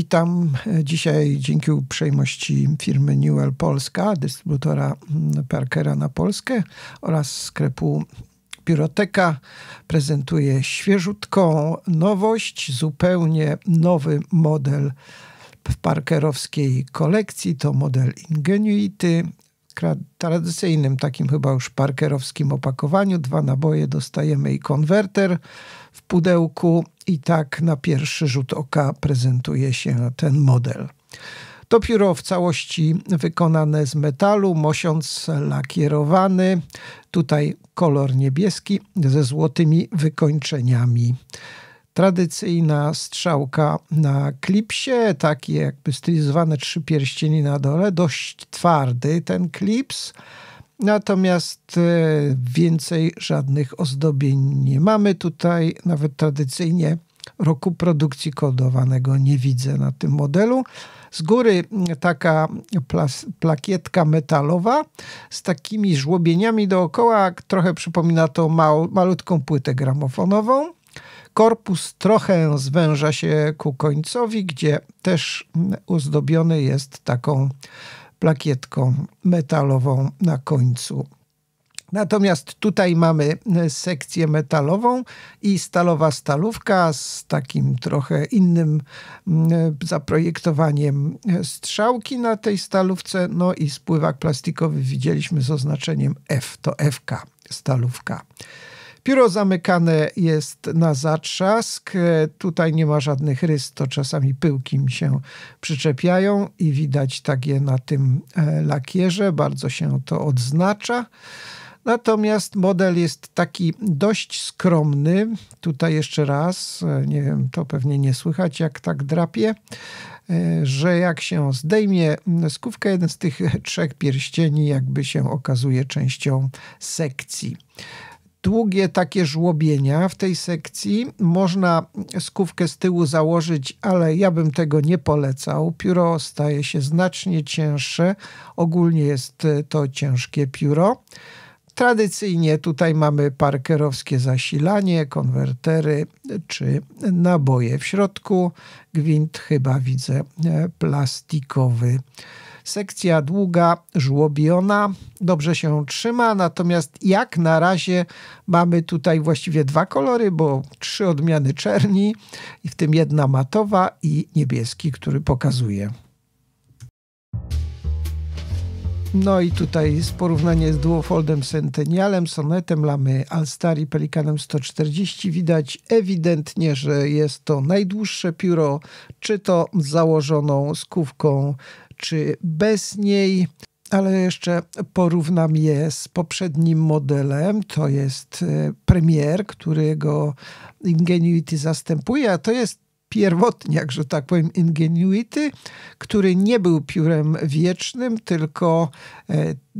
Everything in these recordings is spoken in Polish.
Witam dzisiaj dzięki uprzejmości firmy Newell Polska, dystrybutora mm, Parkera na Polskę oraz sklepu Biuroteka prezentuje świeżutką nowość, zupełnie nowy model w parkerowskiej kolekcji. To model Ingenuity tradycyjnym, takim chyba już parkerowskim opakowaniu. Dwa naboje dostajemy i konwerter w pudełku i tak na pierwszy rzut oka prezentuje się ten model. To pióro w całości wykonane z metalu, mosiąc lakierowany, tutaj kolor niebieski ze złotymi wykończeniami. Tradycyjna strzałka na klipsie, takie jakby stylizowane trzy pierścieni na dole, dość twardy ten klips. Natomiast e, więcej żadnych ozdobień nie mamy tutaj, nawet tradycyjnie roku produkcji kodowanego nie widzę na tym modelu. Z góry mm, taka plakietka metalowa z takimi żłobieniami dookoła, trochę przypomina tą mał, malutką płytę gramofonową. Korpus trochę zwęża się ku końcowi, gdzie też uzdobiony mm, jest taką plakietką metalową na końcu. Natomiast tutaj mamy e, sekcję metalową i stalowa stalówka z takim trochę innym mm, e, zaprojektowaniem e, strzałki na tej stalówce. No i spływak plastikowy widzieliśmy z oznaczeniem F, to FK, stalówka. Pióro zamykane jest na zatrzask. E, tutaj nie ma żadnych rys, to czasami pyłki mi się przyczepiają i widać takie na tym e, lakierze. Bardzo się to odznacza. Natomiast model jest taki dość skromny. Tutaj jeszcze raz, e, nie wiem, to pewnie nie słychać, jak tak drapie, że jak się zdejmie skówkę, jeden z tych trzech pierścieni jakby się okazuje częścią sekcji długie takie żłobienia w tej sekcji. Można skówkę z tyłu założyć, ale ja bym tego nie polecał. Pióro staje się znacznie cięższe. Ogólnie jest e, to ciężkie pióro. Tradycyjnie tutaj mamy parkerowskie zasilanie, konwertery czy naboje. W środku gwint chyba widzę e, plastikowy. Sekcja długa żłobiona dobrze się trzyma, natomiast jak na razie mamy tutaj właściwie dwa kolory, bo trzy odmiany czerni, w tym jedna matowa i niebieski, który pokazuje. No i tutaj jest porównanie z duofoldem Centenialem, sonetem Lamy Alstari, Pelikanem 140. Widać ewidentnie, że jest to najdłuższe pióro, czy to z założoną skówką, czy bez niej ale jeszcze porównam je z poprzednim modelem. To jest e, Premier, którego Ingenuity zastępuje, a to jest pierwotniak, że tak powiem, Ingenuity, który nie był piórem wiecznym, tylko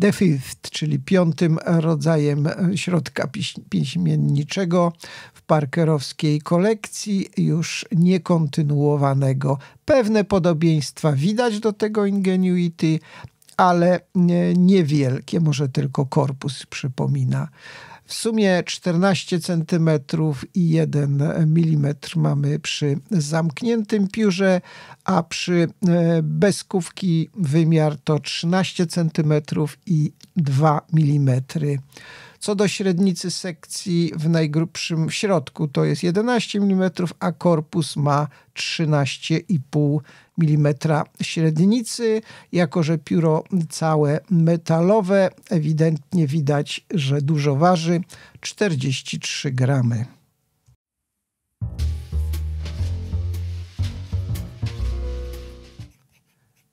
The Fifth, czyli piątym rodzajem e, środka piśmienniczego w parkerowskiej kolekcji, już niekontynuowanego. Pewne podobieństwa widać do tego Ingenuity, ale e, niewielkie, może tylko korpus przypomina w sumie 14 cm i 1 mm mamy przy zamkniętym piórze, a przy e, bezkówki wymiar to 13 cm i 2 mm. Co do średnicy sekcji w najgrubszym środku to jest 11 mm, a korpus ma 13,5 mm średnicy. Jako, że pióro całe metalowe, ewidentnie widać, że dużo waży 43 gramy.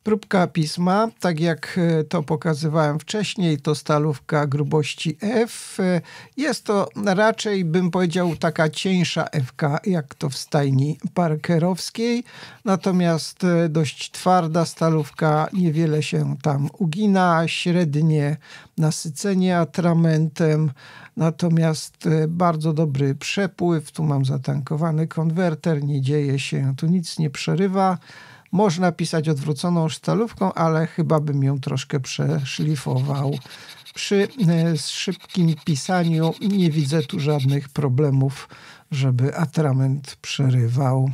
Próbka pisma, tak jak e, to pokazywałem wcześniej, to stalówka grubości F. E, jest to raczej, bym powiedział, taka cieńsza FK, jak to w stajni parkerowskiej. Natomiast e, dość twarda stalówka, niewiele się tam ugina, średnie nasycenie atramentem, natomiast bardzo dobry przepływ. Tu mam zatankowany konwerter, nie dzieje się, tu nic nie przerywa. Można pisać odwróconą stalówką, ale chyba bym ją troszkę przeszlifował. Przy e, szybkim pisaniu nie widzę tu żadnych problemów, żeby atrament przerywał.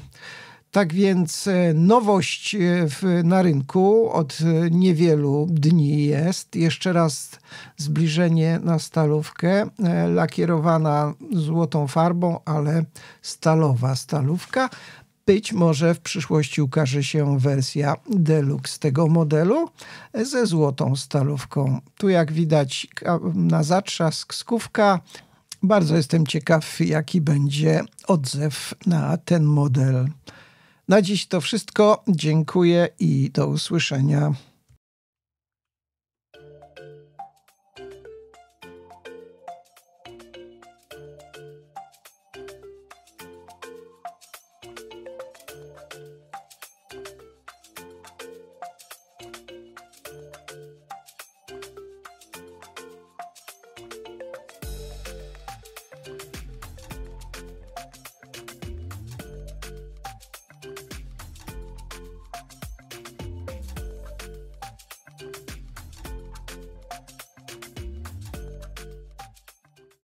Tak więc e, nowość e, w, na rynku od niewielu dni jest. Jeszcze raz zbliżenie na stalówkę, lakierowana złotą farbą, ale stalowa stalówka. Być może w przyszłości ukaże się wersja deluxe tego modelu ze złotą stalówką. Tu jak widać na zatrzask skówka. Bardzo jestem ciekaw, jaki będzie odzew na ten model. Na dziś to wszystko. Dziękuję i do usłyszenia.